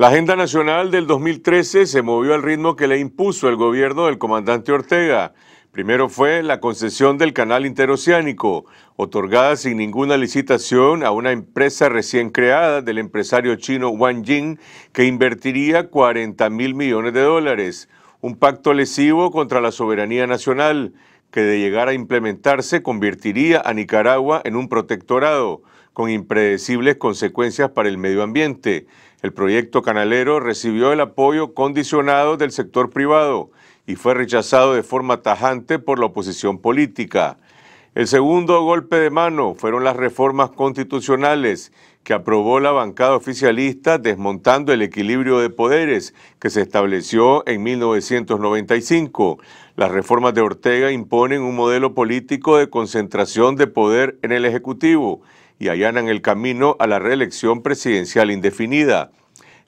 La agenda nacional del 2013 se movió al ritmo que le impuso el gobierno del comandante Ortega. Primero fue la concesión del canal interoceánico, otorgada sin ninguna licitación a una empresa recién creada del empresario chino Wang Jing, que invertiría 40 mil millones de dólares, un pacto lesivo contra la soberanía nacional, que de llegar a implementarse convertiría a Nicaragua en un protectorado, con impredecibles consecuencias para el medio ambiente el proyecto canalero recibió el apoyo condicionado del sector privado y fue rechazado de forma tajante por la oposición política. El segundo golpe de mano fueron las reformas constitucionales que aprobó la bancada oficialista desmontando el equilibrio de poderes que se estableció en 1995. Las reformas de Ortega imponen un modelo político de concentración de poder en el Ejecutivo y allanan el camino a la reelección presidencial indefinida.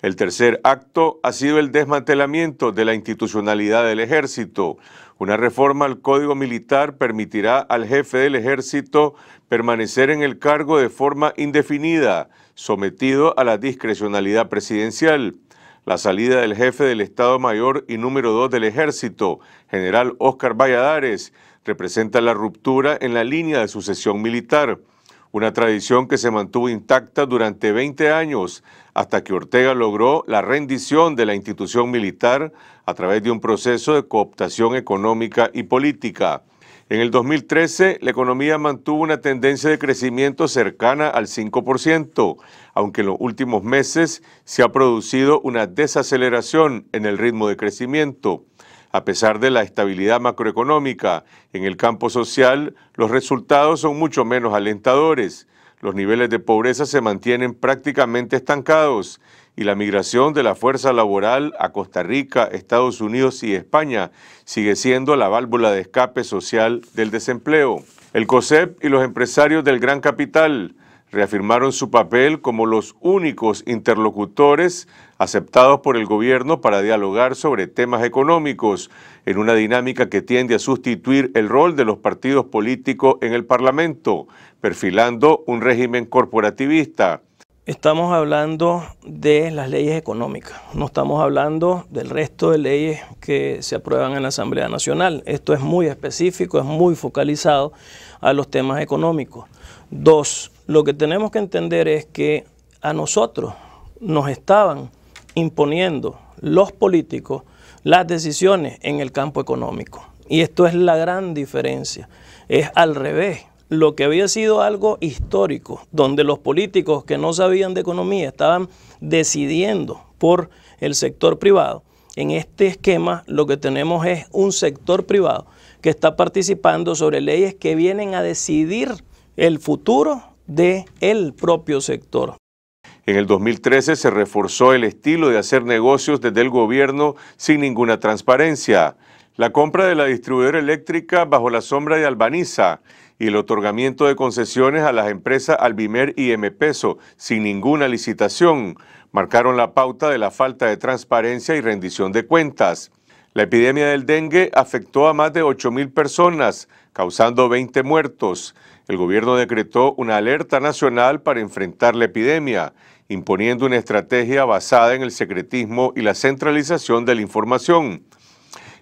El tercer acto ha sido el desmantelamiento de la institucionalidad del ejército. Una reforma al Código Militar permitirá al jefe del ejército permanecer en el cargo de forma indefinida, sometido a la discrecionalidad presidencial. La salida del jefe del Estado Mayor y número 2 del ejército, general Óscar Valladares, representa la ruptura en la línea de sucesión militar una tradición que se mantuvo intacta durante 20 años hasta que Ortega logró la rendición de la institución militar a través de un proceso de cooptación económica y política. En el 2013, la economía mantuvo una tendencia de crecimiento cercana al 5%, aunque en los últimos meses se ha producido una desaceleración en el ritmo de crecimiento. A pesar de la estabilidad macroeconómica en el campo social, los resultados son mucho menos alentadores. Los niveles de pobreza se mantienen prácticamente estancados y la migración de la fuerza laboral a Costa Rica, Estados Unidos y España sigue siendo la válvula de escape social del desempleo. El COSEP y los empresarios del gran capital reafirmaron su papel como los únicos interlocutores aceptados por el gobierno para dialogar sobre temas económicos, en una dinámica que tiende a sustituir el rol de los partidos políticos en el Parlamento, perfilando un régimen corporativista. Estamos hablando de las leyes económicas, no estamos hablando del resto de leyes que se aprueban en la Asamblea Nacional. Esto es muy específico, es muy focalizado a los temas económicos. Dos, lo que tenemos que entender es que a nosotros nos estaban imponiendo los políticos las decisiones en el campo económico. Y esto es la gran diferencia. Es al revés. Lo que había sido algo histórico, donde los políticos que no sabían de economía estaban decidiendo por el sector privado, en este esquema lo que tenemos es un sector privado que está participando sobre leyes que vienen a decidir el futuro del propio sector. En el 2013 se reforzó el estilo de hacer negocios desde el gobierno sin ninguna transparencia, la compra de la distribuidora eléctrica bajo la sombra de Albaniza y el otorgamiento de concesiones a las empresas Albimer y MPeso sin ninguna licitación marcaron la pauta de la falta de transparencia y rendición de cuentas. La epidemia del dengue afectó a más de 8.000 personas, causando 20 muertos. El gobierno decretó una alerta nacional para enfrentar la epidemia, imponiendo una estrategia basada en el secretismo y la centralización de la información.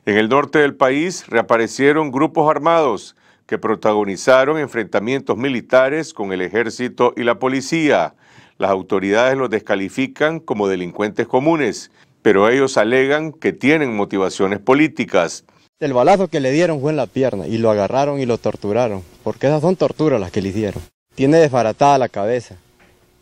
En el norte del país reaparecieron grupos armados que protagonizaron enfrentamientos militares con el ejército y la policía. Las autoridades los descalifican como delincuentes comunes pero ellos alegan que tienen motivaciones políticas. El balazo que le dieron fue en la pierna y lo agarraron y lo torturaron, porque esas son torturas las que le hicieron. Tiene desbaratada la cabeza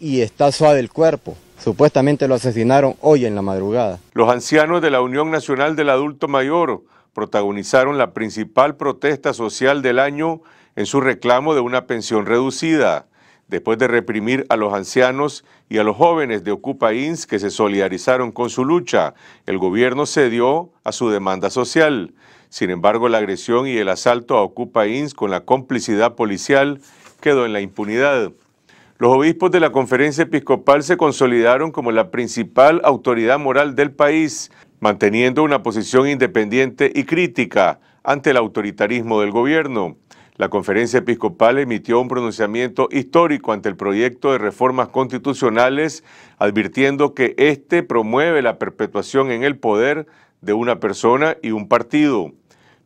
y está suave el cuerpo. Supuestamente lo asesinaron hoy en la madrugada. Los ancianos de la Unión Nacional del Adulto Mayor protagonizaron la principal protesta social del año en su reclamo de una pensión reducida después de reprimir a los ancianos y a los jóvenes de Ocupa Ins que se solidarizaron con su lucha. El gobierno cedió a su demanda social. Sin embargo, la agresión y el asalto a Ocupa Ins con la complicidad policial quedó en la impunidad. Los obispos de la conferencia episcopal se consolidaron como la principal autoridad moral del país, manteniendo una posición independiente y crítica ante el autoritarismo del gobierno. La conferencia episcopal emitió un pronunciamiento histórico ante el proyecto de reformas constitucionales, advirtiendo que éste promueve la perpetuación en el poder de una persona y un partido.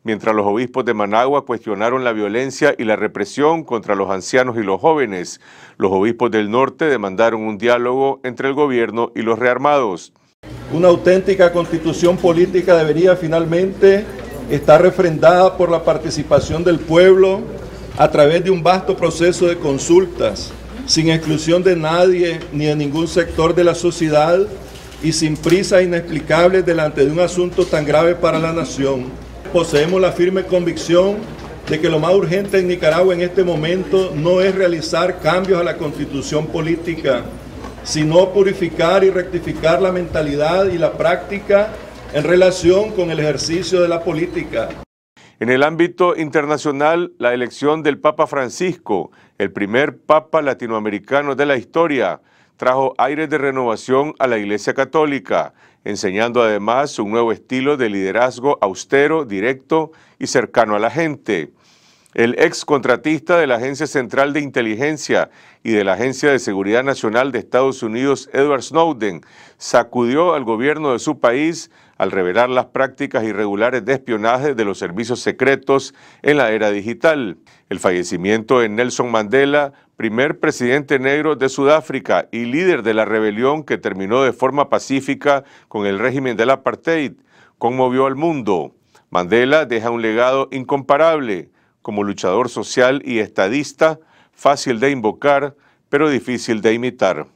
Mientras los obispos de Managua cuestionaron la violencia y la represión contra los ancianos y los jóvenes, los obispos del norte demandaron un diálogo entre el gobierno y los rearmados. Una auténtica constitución política debería finalmente está refrendada por la participación del pueblo a través de un vasto proceso de consultas, sin exclusión de nadie ni de ningún sector de la sociedad y sin prisas inexplicables delante de un asunto tan grave para la nación. Poseemos la firme convicción de que lo más urgente en Nicaragua en este momento no es realizar cambios a la constitución política, sino purificar y rectificar la mentalidad y la práctica en relación con el ejercicio de la política. En el ámbito internacional, la elección del Papa Francisco, el primer Papa latinoamericano de la historia, trajo aires de renovación a la Iglesia Católica, enseñando además un nuevo estilo de liderazgo austero, directo y cercano a la gente. El ex contratista de la Agencia Central de Inteligencia y de la Agencia de Seguridad Nacional de Estados Unidos, Edward Snowden, sacudió al gobierno de su país al revelar las prácticas irregulares de espionaje de los servicios secretos en la era digital. El fallecimiento de Nelson Mandela, primer presidente negro de Sudáfrica y líder de la rebelión que terminó de forma pacífica con el régimen del apartheid, conmovió al mundo. Mandela deja un legado incomparable como luchador social y estadista, fácil de invocar, pero difícil de imitar.